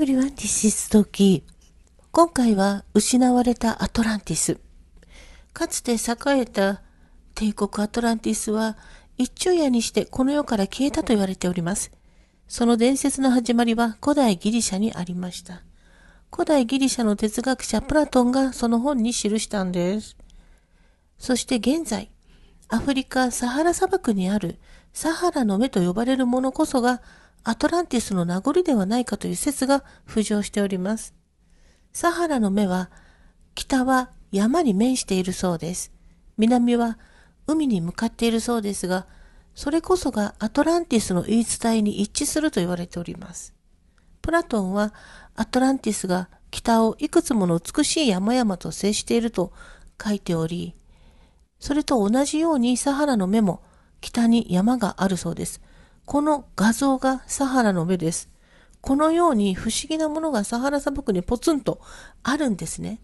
everyone, this is Toki. 今回は失われたアトランティス。かつて栄えた帝国アトランティスは一昼夜にしてこの世から消えたと言われております。その伝説の始まりは古代ギリシャにありました。古代ギリシャの哲学者プラトンがその本に記したんです。そして現在、アフリカサハラ砂漠にあるサハラの目と呼ばれるものこそがアトランティスの名残ではないかという説が浮上しております。サハラの目は、北は山に面しているそうです。南は海に向かっているそうですが、それこそがアトランティスの言い伝えに一致すると言われております。プラトンはアトランティスが北をいくつもの美しい山々と接していると書いており、それと同じようにサハラの目も北に山があるそうです。この画像がサハラの上です。このように不思議なものがサハラ砂漠にポツンとあるんですね。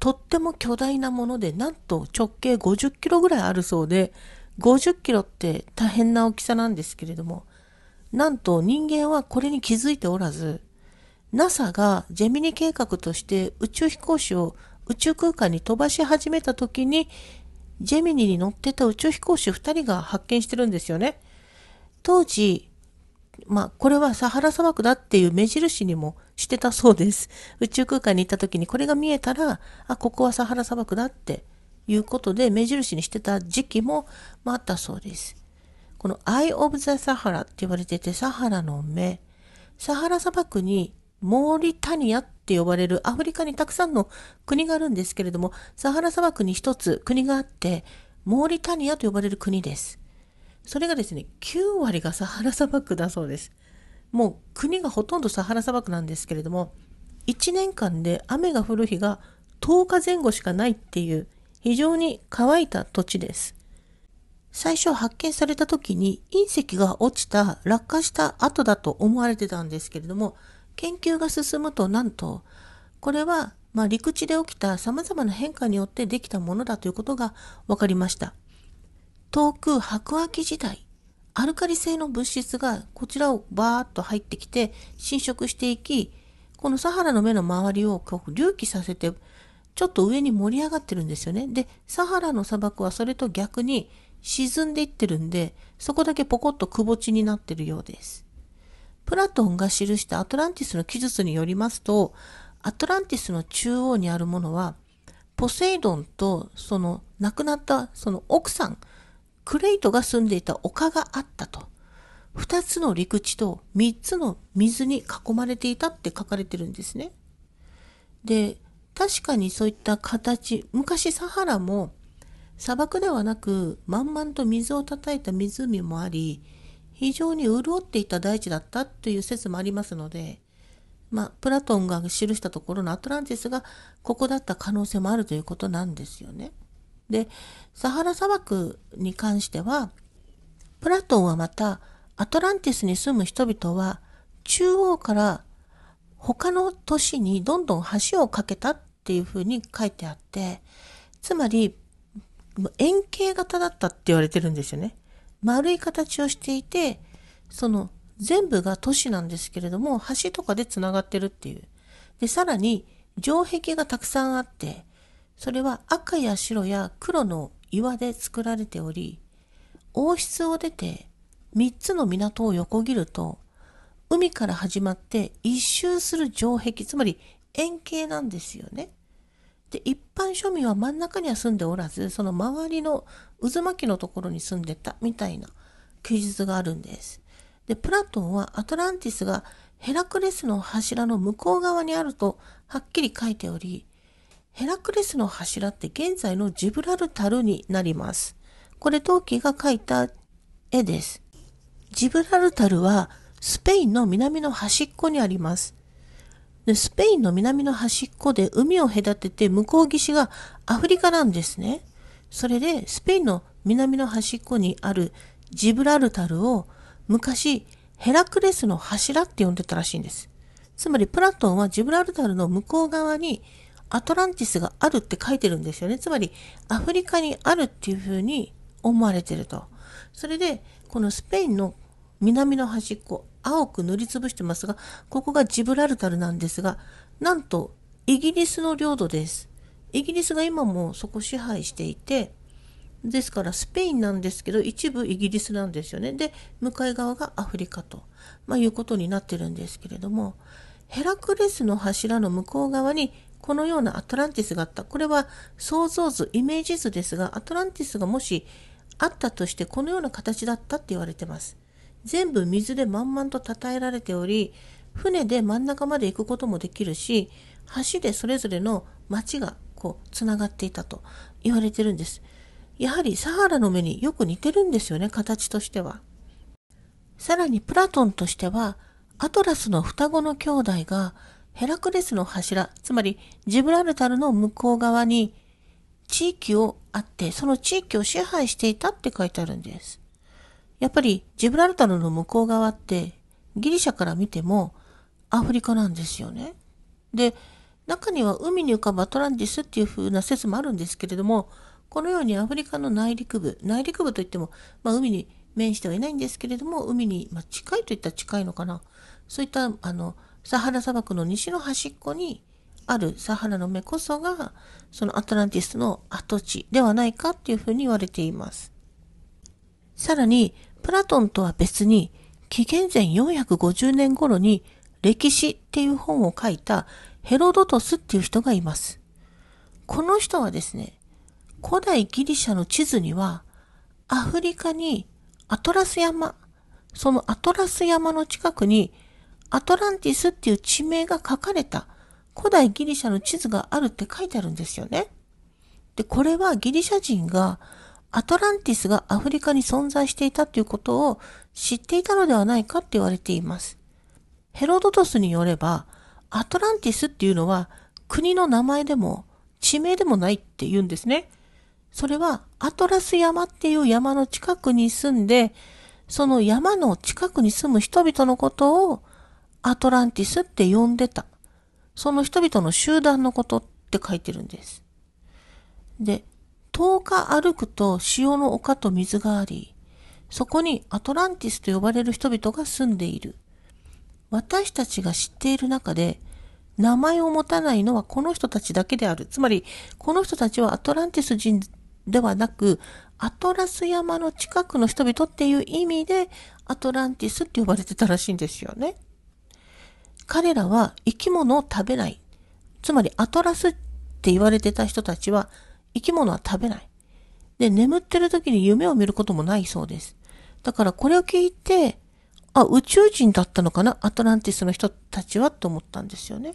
とっても巨大なもので、なんと直径50キロぐらいあるそうで、50キロって大変な大きさなんですけれども、なんと人間はこれに気づいておらず、NASA がジェミニ計画として宇宙飛行士を宇宙空間に飛ばし始めた時に、ジェミニに乗ってた宇宙飛行士2人が発見してるんですよね。当時、まあ、これはサハラ砂漠だっていう目印にもしてたそうです。宇宙空間に行った時にこれが見えたら、あ、ここはサハラ砂漠だっていうことで目印にしてた時期も、まあ、あったそうです。この Eye of the Sahara って言われてて、サハラの目。サハラ砂漠にモーリタニアって呼ばれるアフリカにたくさんの国があるんですけれども、サハラ砂漠に一つ国があって、モーリタニアと呼ばれる国です。それがですね、9割がサハラ砂漠だそうです。もう国がほとんどサハラ砂漠なんですけれども、1年間で雨が降る日が10日前後しかないっていう非常に乾いた土地です。最初発見された時に隕石が落ちた落下した後だと思われてたんですけれども研究が進むとなんとこれはま陸地で起きた様々な変化によってできたものだということが分かりました。遠く白亜紀時代、アルカリ性の物質がこちらをバーッと入ってきて侵食していき、このサハラの目の周りを隆起させて、ちょっと上に盛り上がってるんですよね。で、サハラの砂漠はそれと逆に沈んでいってるんで、そこだけポコッとくぼ地になってるようです。プラトンが記したアトランティスの記述によりますと、アトランティスの中央にあるものは、ポセイドンとその亡くなったその奥さん、クレイトが住んでいた丘があったと。2つの陸地と3つの水に囲まれていたって書かれてるんですね。で、確かにそういった形、昔サハラも砂漠ではなく満々と水をたたいた湖もあり、非常に潤っていた大地だったという説もありますので、まあ、プラトンが記したところのアトランティスがここだった可能性もあるということなんですよね。でサハラ砂漠に関してはプラトンはまたアトランティスに住む人々は中央から他の都市にどんどん橋を架けたっていうふうに書いてあってつまり円形型だったって言われてるんですよね。丸い形をしていてその全部が都市なんですけれども橋とかでつながってるっていう。でさらに城壁がたくさんあってそれは赤や白や黒の岩で作られており、王室を出て3つの港を横切ると、海から始まって一周する城壁、つまり円形なんですよね。で、一般庶民は真ん中には住んでおらず、その周りの渦巻きのところに住んでたみたいな記述があるんです。で、プラトンはアトランティスがヘラクレスの柱の向こう側にあるとはっきり書いており、ヘラクレスの柱って現在のジブラルタルになります。これ陶器が描いた絵です。ジブラルタルはスペインの南の端っこにあります。でスペインの南の端っこで海を隔てて向こう岸がアフリカなんですね。それでスペインの南の端っこにあるジブラルタルを昔ヘラクレスの柱って呼んでたらしいんです。つまりプラトンはジブラルタルの向こう側にアトランティスがあるって書いてるんですよね。つまりアフリカにあるっていうふうに思われてると。それでこのスペインの南の端っこ青く塗りつぶしてますがここがジブラルタルなんですがなんとイギリスの領土です。イギリスが今もそこ支配していてですからスペインなんですけど一部イギリスなんですよね。で向かい側がアフリカと、まあ、いうことになってるんですけれどもヘラクレスの柱の向こう側にこのようなアトランティスがあった。これは想像図、イメージ図ですが、アトランティスがもしあったとしてこのような形だったって言われてます。全部水で満々と称えられており、船で真ん中まで行くこともできるし、橋でそれぞれの町がこうつながっていたと言われてるんです。やはりサハラの目によく似てるんですよね、形としては。さらにプラトンとしては、アトラスの双子の兄弟がヘラクレスの柱、つまりジブラルタルの向こう側に地域をあって、その地域を支配していたって書いてあるんです。やっぱりジブラルタルの向こう側ってギリシャから見てもアフリカなんですよね。で、中には海に浮かぶアトランティスっていう風な説もあるんですけれども、このようにアフリカの内陸部、内陸部といっても、まあ、海に面してはいないんですけれども、海に、ま近いといったら近いのかな。そういった、あの、サハラ砂漠の西の端っこにあるサハラの目こそが、そのアトランティスの跡地ではないかっていうふうに言われています。さらに、プラトンとは別に、紀元前450年頃に歴史っていう本を書いたヘロドトスっていう人がいます。この人はですね、古代ギリシャの地図には、アフリカにアトラス山、そのアトラス山の近くにアトランティスっていう地名が書かれた古代ギリシャの地図があるって書いてあるんですよね。で、これはギリシャ人がアトランティスがアフリカに存在していたということを知っていたのではないかって言われています。ヘロドトスによれば、アトランティスっていうのは国の名前でも地名でもないって言うんですね。それはアトラス山っていう山の近くに住んで、その山の近くに住む人々のことをアトランティスって呼んでた。その人々の集団のことって書いてるんです。で、10日歩くと潮の丘と水があり、そこにアトランティスと呼ばれる人々が住んでいる。私たちが知っている中で、名前を持たないのはこの人たちだけである。つまり、この人たちはアトランティス人ではなく、アトラス山の近くの人々っていう意味で、アトランティスって呼ばれてたらしいんですよね。彼らは生き物を食べない。つまりアトラスって言われてた人たちは生き物は食べない。で、眠ってる時に夢を見ることもないそうです。だからこれを聞いて、あ、宇宙人だったのかなアトランティスの人たちはと思ったんですよね。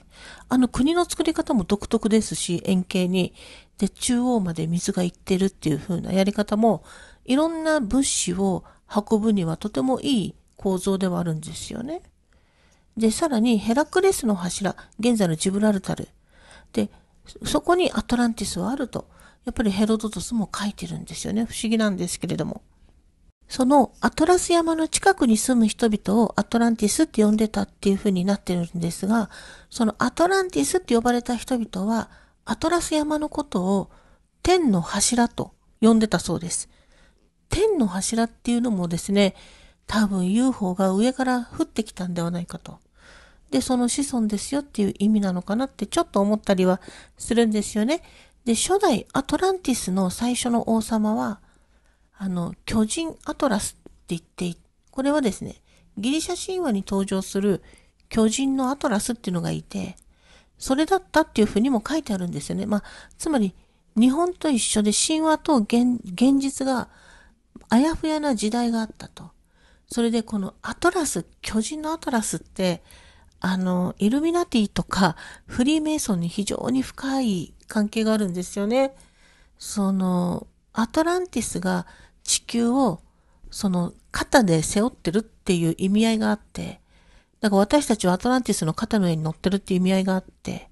あの国の作り方も独特ですし、円形に。で、中央まで水が行ってるっていう風なやり方も、いろんな物資を運ぶにはとてもいい構造ではあるんですよね。で、さらにヘラクレスの柱、現在のジブラルタル。で、そこにアトランティスはあると、やっぱりヘロドトスも書いてるんですよね。不思議なんですけれども。そのアトラス山の近くに住む人々をアトランティスって呼んでたっていう風になってるんですが、そのアトランティスって呼ばれた人々は、アトラス山のことを天の柱と呼んでたそうです。天の柱っていうのもですね、多分 UFO が上から降ってきたんではないかと。で、その子孫ですよっていう意味なのかなってちょっと思ったりはするんですよね。で、初代アトランティスの最初の王様は、あの、巨人アトラスって言って、これはですね、ギリシャ神話に登場する巨人のアトラスっていうのがいて、それだったっていうふうにも書いてあるんですよね。まあ、つまり、日本と一緒で神話と現実があやふやな時代があったと。それでこのアトラス、巨人のアトラスって、あの、イルミナティとかフリーメイソンに非常に深い関係があるんですよね。その、アトランティスが地球をその肩で背負ってるっていう意味合いがあって、だから私たちはアトランティスの肩の上に乗ってるっていう意味合いがあって、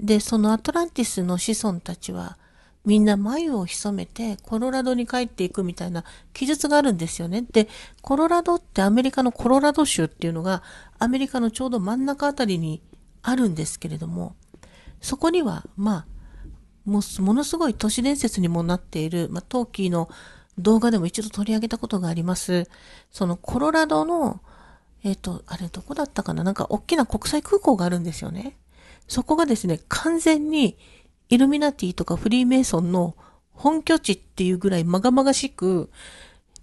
で、そのアトランティスの子孫たちは、みんな眉を潜めてコロラドに帰っていくみたいな記述があるんですよね。で、コロラドってアメリカのコロラド州っていうのがアメリカのちょうど真ん中あたりにあるんですけれども、そこには、まあ、もものすごい都市伝説にもなっている、まあ、トーキーの動画でも一度取り上げたことがあります。そのコロラドの、えっ、ー、と、あれどこだったかななんか大きな国際空港があるんですよね。そこがですね、完全にイルミナティとかフリーメイソンの本拠地っていうぐらいまがまがしく、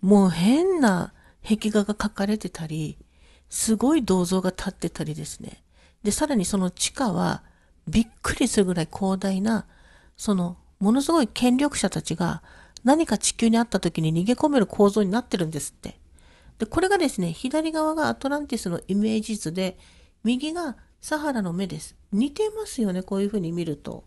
もう変な壁画が描かれてたり、すごい銅像が立ってたりですね。で、さらにその地下は、びっくりするぐらい広大な、その、ものすごい権力者たちが何か地球にあった時に逃げ込める構造になってるんですって。で、これがですね、左側がアトランティスのイメージ図で、右がサハラの目です。似てますよね、こういうふうに見ると。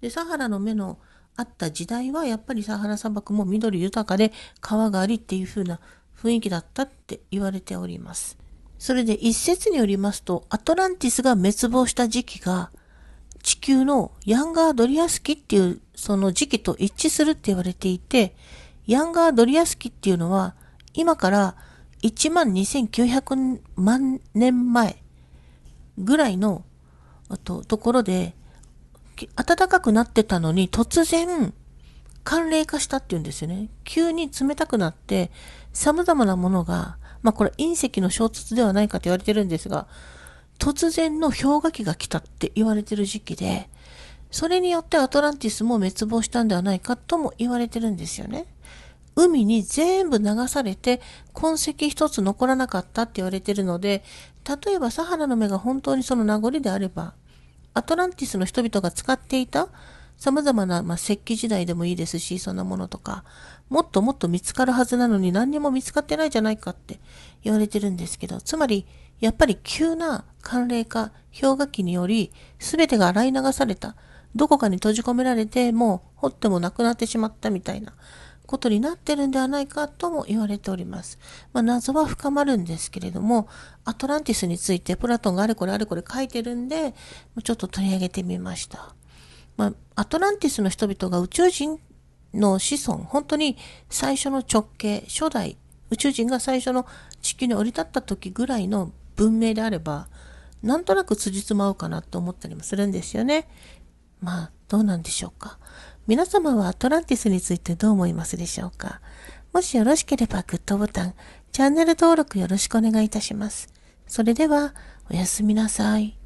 でサハラの目のあった時代はやっぱりサハラ砂漠も緑豊かで川がありっていう風な雰囲気だったって言われております。それで一説によりますとアトランティスが滅亡した時期が地球のヤンガードリアスキっていうその時期と一致するって言われていてヤンガードリアスキっていうのは今から1万2900万年前ぐらいのとところで暖かくなってたのに突然寒冷化したっていうんですよね。急に冷たくなって様々なものが、まあこれ隕石の衝突ではないかと言われてるんですが、突然の氷河期が来たって言われてる時期で、それによってアトランティスも滅亡したんではないかとも言われてるんですよね。海に全部流されて痕跡一つ残らなかったって言われてるので、例えばサハラの目が本当にその名残であれば、アトランティスの人々が使っていた様々な、まあ、石器時代でもいいですし、そんなものとか、もっともっと見つかるはずなのに何にも見つかってないじゃないかって言われてるんですけど、つまり、やっぱり急な寒冷化、氷河期により、全てが洗い流された。どこかに閉じ込められて、もう掘ってもなくなってしまったみたいな。ことになってるんではないかとも言われております。まあ、謎は深まるんですけれども、アトランティスについてプラトンがあれこれあれこれ書いてるんで、ちょっと取り上げてみました。まあ、アトランティスの人々が宇宙人の子孫、本当に最初の直径、初代、宇宙人が最初の地球に降り立った時ぐらいの文明であれば、なんとなく辻褄合うかなと思ったりもするんですよね。まあ、どうなんでしょうか。皆様はアトランティスについてどう思いますでしょうかもしよろしければグッドボタン、チャンネル登録よろしくお願いいたします。それでは、おやすみなさい。